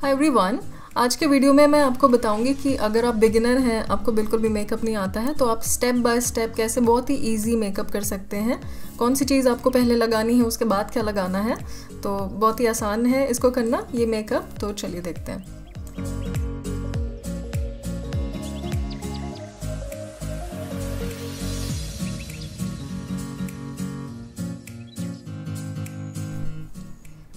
hi everyone आज के video में मैं आपको बताऊंगी कि अगर आप बिगिनर हैं आपको बिल्कुल भी मेकअप नहीं आता है तो आप स्टेप बाय स्टेप कैसे बहुत ही इजी मेकअप कर सकते हैं कौन सी चीज़ आपको पहले लगानी है उसके बाद क्या लगाना है तो बहुत ही आसान है इसको करना ये मेकअप तो चलिए देखते हैं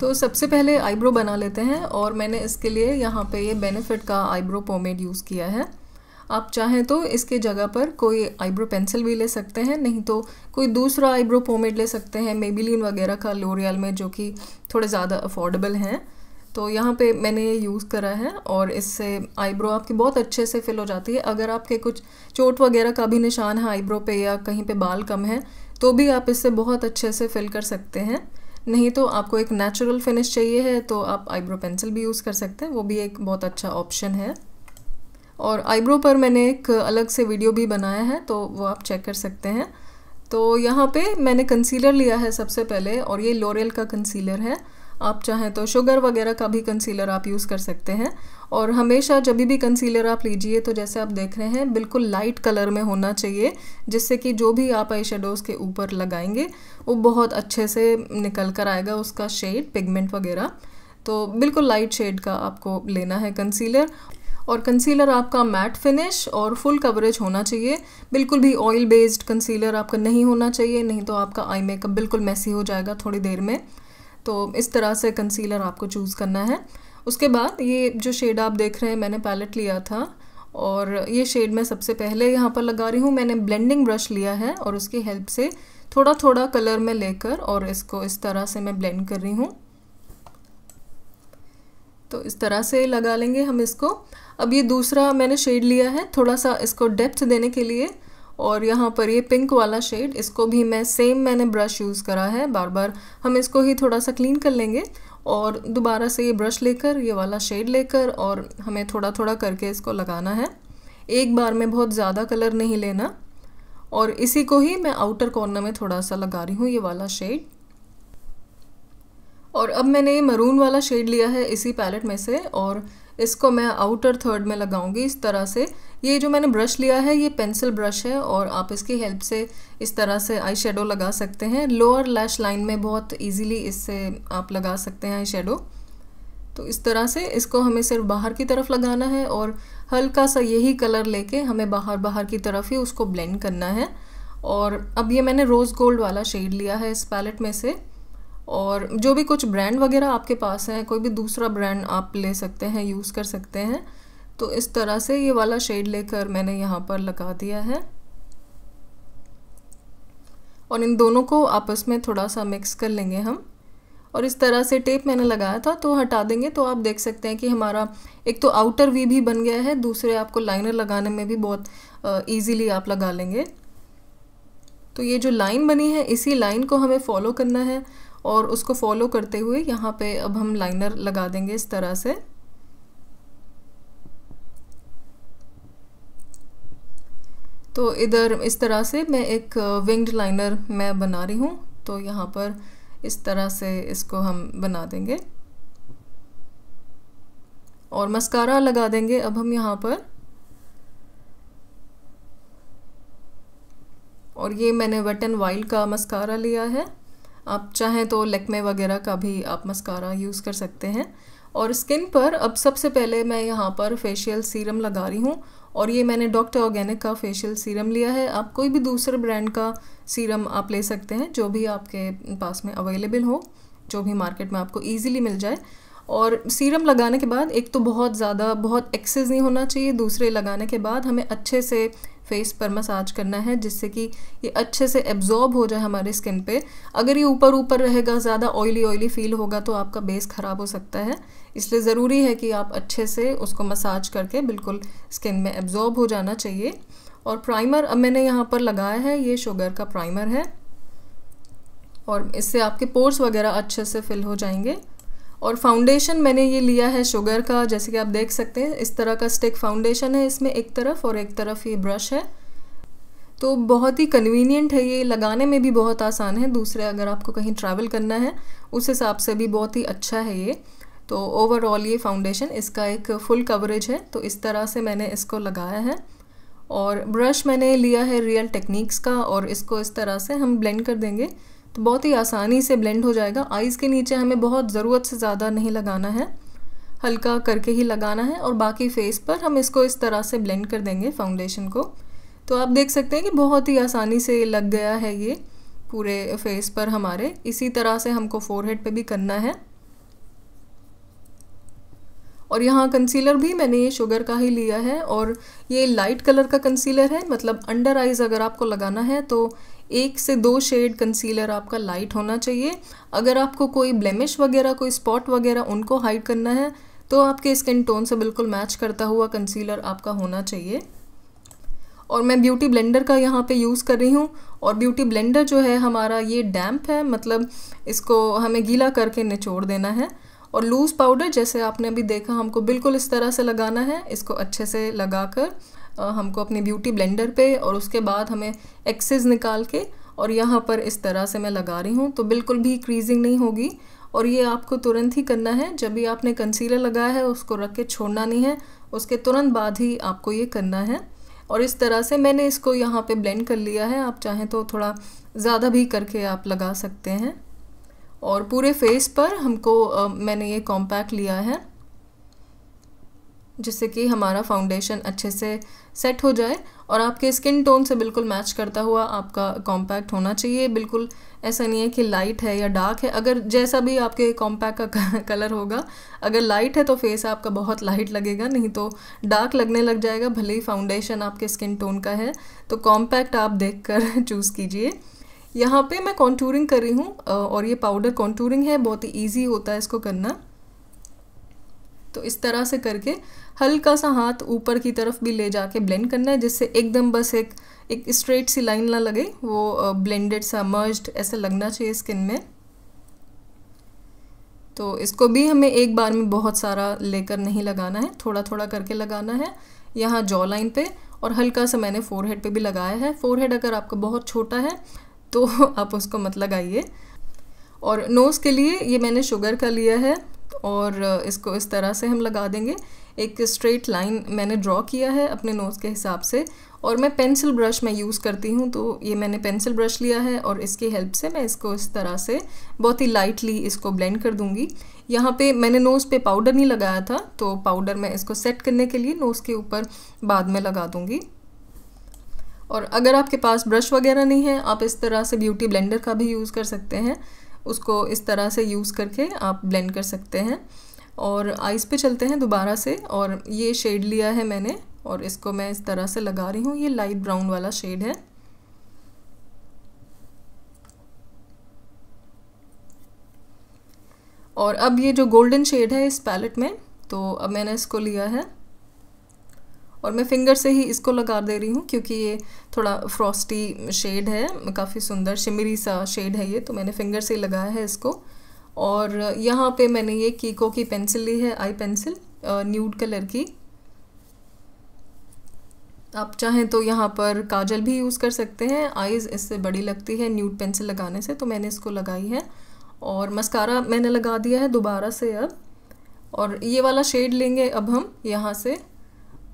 तो सबसे पहले आईब्रो बना लेते हैं और मैंने इसके लिए यहाँ पे ये बेनिफिट का आईब्रो पोमेड यूज़ किया है आप चाहें तो इसके जगह पर कोई आईब्रो पेंसिल भी ले सकते हैं नहीं तो कोई दूसरा आईब्रो पोमेड ले सकते हैं मेबिलिन वगैरह का लोरियल में जो कि थोड़े ज़्यादा अफोर्डेबल हैं तो यहाँ पे मैंने ये यूज़ करा है और इससे आईब्रो आपकी बहुत अच्छे से फिल हो जाती है अगर आपके कुछ चोट वगैरह का भी निशान है आईब्रो पे या कहीं पे बाल कम है तो भी आप इससे बहुत अच्छे से फिल कर सकते हैं नहीं तो आपको एक नेचुरल फिनिश चाहिए है तो आप आईब्रो पेंसिल भी यूज़ कर सकते हैं वो भी एक बहुत अच्छा ऑप्शन है और आईब्रो पर मैंने एक अलग से वीडियो भी बनाया है तो वो आप चेक कर सकते हैं तो यहाँ पे मैंने कंसीलर लिया है सबसे पहले और ये लोरियल का कंसीलर है आप चाहें तो शुगर वगैरह का भी कंसीलर आप यूज़ कर सकते हैं और हमेशा जब भी कंसीलर आप लीजिए तो जैसे आप देख रहे हैं बिल्कुल लाइट कलर में होना चाहिए जिससे कि जो भी आप आई के ऊपर लगाएंगे वो बहुत अच्छे से निकल कर आएगा उसका शेड पिगमेंट वगैरह तो बिल्कुल लाइट शेड का आपको लेना है कंसीलर और कंसीलर आपका मैट फिनिश और फुल कवरेज होना चाहिए बिल्कुल भी ऑयल बेस्ड कंसीलर आपका नहीं होना चाहिए नहीं तो आपका आई मेकअप बिल्कुल मैसी हो जाएगा थोड़ी देर में तो इस तरह से कंसीलर आपको चूज़ करना है उसके बाद ये जो शेड आप देख रहे हैं मैंने पैलेट लिया था और ये शेड मैं सबसे पहले यहाँ पर लगा रही हूँ मैंने ब्लेंडिंग ब्रश लिया है और उसकी हेल्प से थोड़ा थोड़ा कलर में लेकर और इसको इस तरह से मैं ब्लेंड कर रही हूँ तो इस तरह से लगा लेंगे हम इसको अब ये दूसरा मैंने शेड लिया है थोड़ा सा इसको डेप्थ देने के लिए और यहाँ पर ये पिंक वाला शेड इसको भी मैं सेम मैंने ब्रश यूज़ करा है बार बार हम इसको ही थोड़ा सा क्लीन कर लेंगे और दोबारा से ये ब्रश लेकर ये वाला शेड लेकर और हमें थोड़ा थोड़ा करके इसको लगाना है एक बार में बहुत ज़्यादा कलर नहीं लेना और इसी को ही मैं आउटर कॉर्नर में थोड़ा सा लगा रही हूँ ये वाला शेड और अब मैंने मरून वाला शेड लिया है इसी पैलेट में से और इसको मैं आउटर थर्ड में लगाऊंगी इस तरह से ये जो मैंने ब्रश लिया है ये पेंसिल ब्रश है और आप इसकी हेल्प से इस तरह से आई शेडो लगा सकते हैं लोअर लैश लाइन में बहुत इजीली इससे आप लगा सकते हैं आई शेडो तो इस तरह से इसको हमें सिर्फ बाहर की तरफ लगाना है और हल्का सा यही कलर लेके हमें बाहर बाहर की तरफ ही उसको ब्लेंड करना है और अब ये मैंने रोज़ गोल्ड वाला शेड लिया है इस पैलेट में से और जो भी कुछ ब्रांड वगैरह आपके पास है कोई भी दूसरा ब्रांड आप ले सकते हैं यूज़ कर सकते हैं तो इस तरह से ये वाला शेड लेकर मैंने यहाँ पर लगा दिया है और इन दोनों को आपस में थोड़ा सा मिक्स कर लेंगे हम और इस तरह से टेप मैंने लगाया था तो हटा देंगे तो आप देख सकते हैं कि हमारा एक तो आउटर वी भी बन गया है दूसरे आपको लाइनर लगाने में भी बहुत ईजीली आप लगा लेंगे तो ये जो लाइन बनी है इसी लाइन को हमें फॉलो करना है और उसको फॉलो करते हुए यहाँ पे अब हम लाइनर लगा देंगे इस तरह से तो इधर इस तरह से मैं एक विंग्ड लाइनर मैं बना रही हूँ तो यहाँ पर इस तरह से इसको हम बना देंगे और मस्कारा लगा देंगे अब हम यहाँ पर और ये मैंने वेट एंड वाइल्ड का मस्कारा लिया है आप चाहें तो लेकमे वगैरह का भी आप मस्कारा यूज़ कर सकते हैं और स्किन पर अब सबसे पहले मैं यहाँ पर फेशियल सीरम लगा रही हूँ और ये मैंने डॉक्टर ऑर्गेनिक का फेशियल सीरम लिया है आप कोई भी दूसरे ब्रांड का सीरम आप ले सकते हैं जो भी आपके पास में अवेलेबल हो जो भी मार्केट में आपको ईजिली मिल जाए और सीरम लगाने के बाद एक तो बहुत ज़्यादा बहुत एक्सेस नहीं होना चाहिए दूसरे लगाने के बाद हमें अच्छे से फेस पर मसाज करना है जिससे कि ये अच्छे से एब्जॉर्ब हो जाए हमारे स्किन पे अगर ये ऊपर ऊपर रहेगा ज़्यादा ऑयली ऑयली फील होगा तो आपका बेस ख़राब हो सकता है इसलिए ज़रूरी है कि आप अच्छे से उसको मसाज करके बिल्कुल स्किन में एब्जॉर्ब हो जाना चाहिए और प्राइमर अब मैंने यहाँ पर लगाया है ये शुगर का प्राइमर है और इससे आपके पोर्स वगैरह अच्छे से फिल हो जाएंगे और फाउंडेशन मैंने ये लिया है शुगर का जैसे कि आप देख सकते हैं इस तरह का स्टिक फाउंडेशन है इसमें एक तरफ और एक तरफ ये ब्रश है तो बहुत ही कन्वीनियंट है ये लगाने में भी बहुत आसान है दूसरे अगर आपको कहीं ट्रैवल करना है उस हिसाब से भी बहुत ही अच्छा है ये तो ओवरऑल ये फाउंडेशन इसका एक फुल कवरेज है तो इस तरह से मैंने इसको लगाया है और ब्रश मैंने लिया है रियल टेक्निक्स का और इसको इस तरह से हम ब्लेंड कर देंगे तो बहुत ही आसानी से ब्लेंड हो जाएगा आइज़ के नीचे हमें बहुत ज़रूरत से ज़्यादा नहीं लगाना है हल्का करके ही लगाना है और बाकी फेस पर हम इसको इस तरह से ब्लेंड कर देंगे फाउंडेशन को तो आप देख सकते हैं कि बहुत ही आसानी से लग गया है ये पूरे फेस पर हमारे इसी तरह से हमको फोरहेड पे भी करना है और यहाँ कंसीलर भी मैंने ये शुगर का ही लिया है और ये लाइट कलर का कंसीलर है मतलब अंडर आइज़ अगर आपको लगाना है तो एक से दो शेड कंसीलर आपका लाइट होना चाहिए अगर आपको कोई ब्लेमिश वगैरह कोई स्पॉट वगैरह उनको हाइड करना है तो आपके स्किन टोन से बिल्कुल मैच करता हुआ कंसीलर आपका होना चाहिए और मैं ब्यूटी ब्लेंडर का यहाँ पे यूज़ कर रही हूँ और ब्यूटी ब्लेंडर जो है हमारा ये डैम्प है मतलब इसको हमें गीला करके निचोड़ देना है और लूज़ पाउडर जैसे आपने अभी देखा हमको बिल्कुल इस तरह से लगाना है इसको अच्छे से लगा कर हमको अपने ब्यूटी ब्लेंडर पे और उसके बाद हमें एक्सेस निकाल के और यहाँ पर इस तरह से मैं लगा रही हूँ तो बिल्कुल भी क्रीजिंग नहीं होगी और ये आपको तुरंत ही करना है जब भी आपने कंसीलर लगाया है उसको रख के छोड़ना नहीं है उसके तुरंत बाद ही आपको ये करना है और इस तरह से मैंने इसको यहाँ पे ब्लेंड कर लिया है आप चाहें तो थोड़ा ज़्यादा भी करके आप लगा सकते हैं और पूरे फेस पर हमको आ, मैंने ये कॉम्पैक्ट लिया है जिससे कि हमारा फाउंडेशन अच्छे से सेट हो जाए और आपके स्किन टोन से बिल्कुल मैच करता हुआ आपका कॉम्पैक्ट होना चाहिए बिल्कुल ऐसा नहीं है कि लाइट है या डार्क है अगर जैसा भी आपके कॉम्पैक्ट का कलर होगा अगर लाइट है तो फेस आपका बहुत लाइट लगेगा नहीं तो डार्क लगने लग जाएगा भले ही फाउंडेशन आपके स्किन टोन का है तो कॉम्पैक्ट आप देख कर चूज़ कीजिए यहाँ पे मैं कॉन्टूरिंग कर रही हूँ और ये पाउडर कॉन्टूरिंग है बहुत ही ईजी होता है इसको करना तो इस तरह से करके हल्का सा हाथ ऊपर की तरफ भी ले जाके ब्लेंड करना है जिससे एकदम बस एक एक स्ट्रेट सी लाइन ना लगे वो ब्लेंडेड सा मर्ज्ड ऐसा लगना चाहिए स्किन में तो इसको भी हमें एक बार में बहुत सारा लेकर नहीं लगाना है थोड़ा थोड़ा करके लगाना है यहाँ जॉ लाइन पे और हल्का सा मैंने फोरहेड पे भी लगाया है फोरहेड अगर आपका बहुत छोटा है तो आप उसको मत लगाइए और नोज़ के लिए ये मैंने शुगर का लिया है और इसको इस तरह से हम लगा देंगे एक स्ट्रेट लाइन मैंने ड्रॉ किया है अपने नोज़ के हिसाब से और मैं पेंसिल ब्रश मैं यूज़ करती हूँ तो ये मैंने पेंसिल ब्रश लिया है और इसकी हेल्प से मैं इसको इस तरह से बहुत ही लाइटली इसको ब्लेंड कर दूँगी यहाँ पे मैंने नोज़ पे पाउडर नहीं लगाया था तो पाउडर मैं इसको सेट करने के लिए नोज़ के ऊपर बाद में लगा दूँगी और अगर आपके पास ब्रश वगैरह नहीं है आप इस तरह से ब्यूटी ब्लेंडर का भी यूज़ कर सकते हैं उसको इस तरह से यूज़ करके आप ब्लेंड कर सकते हैं और आइस पे चलते हैं दोबारा से और ये शेड लिया है मैंने और इसको मैं इस तरह से लगा रही हूँ ये लाइट ब्राउन वाला शेड है और अब ये जो गोल्डन शेड है इस पैलेट में तो अब मैंने इसको लिया है और मैं फिंगर से ही इसको लगा दे रही हूँ क्योंकि ये थोड़ा फ्रॉस्टी शेड है काफ़ी सुंदर शिमरी सा शेड है ये तो मैंने फिंगर से ही लगाया है इसको और यहाँ पे मैंने ये कीको की पेंसिल ली है आई पेंसिल न्यूड कलर की आप चाहें तो यहाँ पर काजल भी यूज़ कर सकते हैं आईज़ इससे बड़ी लगती है न्यूड पेंसिल लगाने से तो मैंने इसको लगाई है और मस्कारा मैंने लगा दिया है दोबारा से अब और ये वाला शेड लेंगे अब हम यहाँ से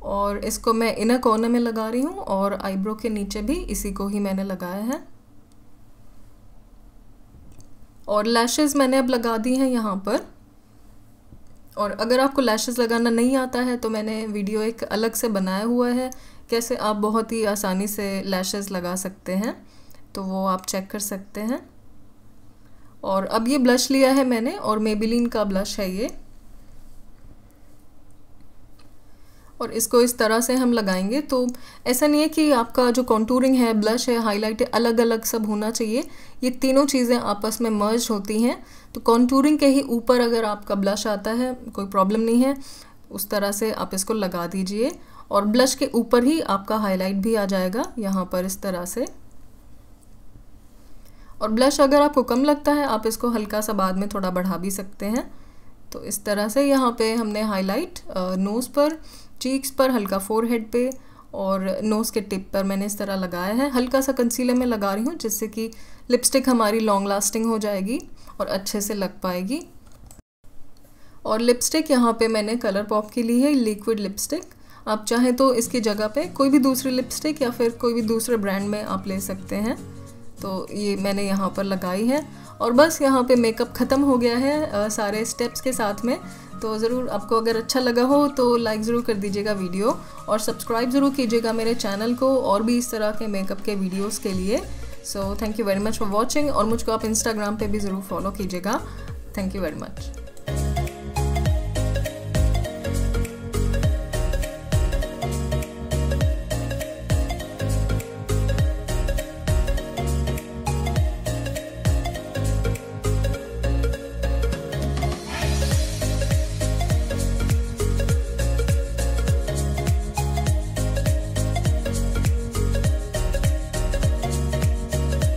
और इसको मैं इनर कॉर्नर में लगा रही हूँ और आईब्रो के नीचे भी इसी को ही मैंने लगाया है और लैशेज़ मैंने अब लगा दी हैं यहाँ पर और अगर आपको लैशेज़ लगाना नहीं आता है तो मैंने वीडियो एक अलग से बनाया हुआ है कैसे आप बहुत ही आसानी से लैशेज़ लगा सकते हैं तो वो आप चेक कर सकते हैं और अब ये ब्लश लिया है मैंने और मेबिलिन का ब्लश है ये और इसको इस तरह से हम लगाएंगे तो ऐसा नहीं है कि आपका जो कॉन्टूरिंग है ब्लश है हाईलाइट है अलग अलग सब होना चाहिए ये तीनों चीज़ें आपस में मर्ज होती हैं तो कॉन्टूरिंग के ही ऊपर अगर आपका ब्लश आता है कोई प्रॉब्लम नहीं है उस तरह से आप इसको लगा दीजिए और ब्लश के ऊपर ही आपका हाईलाइट भी आ जाएगा यहाँ पर इस तरह से और ब्लश अगर आपको कम लगता है आप इसको हल्का सा बाद में थोड़ा बढ़ा भी सकते हैं तो इस तरह से यहाँ पे हमने हाईलाइट नोज़ पर चीक्स पर हल्का फोरहेड पे और नोज़ के टिप पर मैंने इस तरह लगाया है हल्का सा कंसीलर मैं लगा रही हूँ जिससे कि लिपस्टिक हमारी लॉन्ग लास्टिंग हो जाएगी और अच्छे से लग पाएगी और लिपस्टिक यहाँ पे मैंने कलर पॉप की ली है लिक्विड लिपस्टिक आप चाहें तो इसकी जगह पे कोई भी दूसरी लिपस्टिक या फिर कोई भी दूसरे ब्रांड में आप ले सकते हैं तो ये मैंने यहाँ पर लगाई है और बस यहाँ पे मेकअप ख़त्म हो गया है सारे स्टेप्स के साथ में तो ज़रूर आपको अगर अच्छा लगा हो तो लाइक ज़रूर कर दीजिएगा वीडियो और सब्सक्राइब ज़रूर कीजिएगा मेरे चैनल को और भी इस तरह के मेकअप के वीडियोज़ के लिए so thank you very much for watching और मुझको आप इंस्टाग्राम पर भी ज़रूर फॉलो कीजिएगा थैंक यू वेरी मच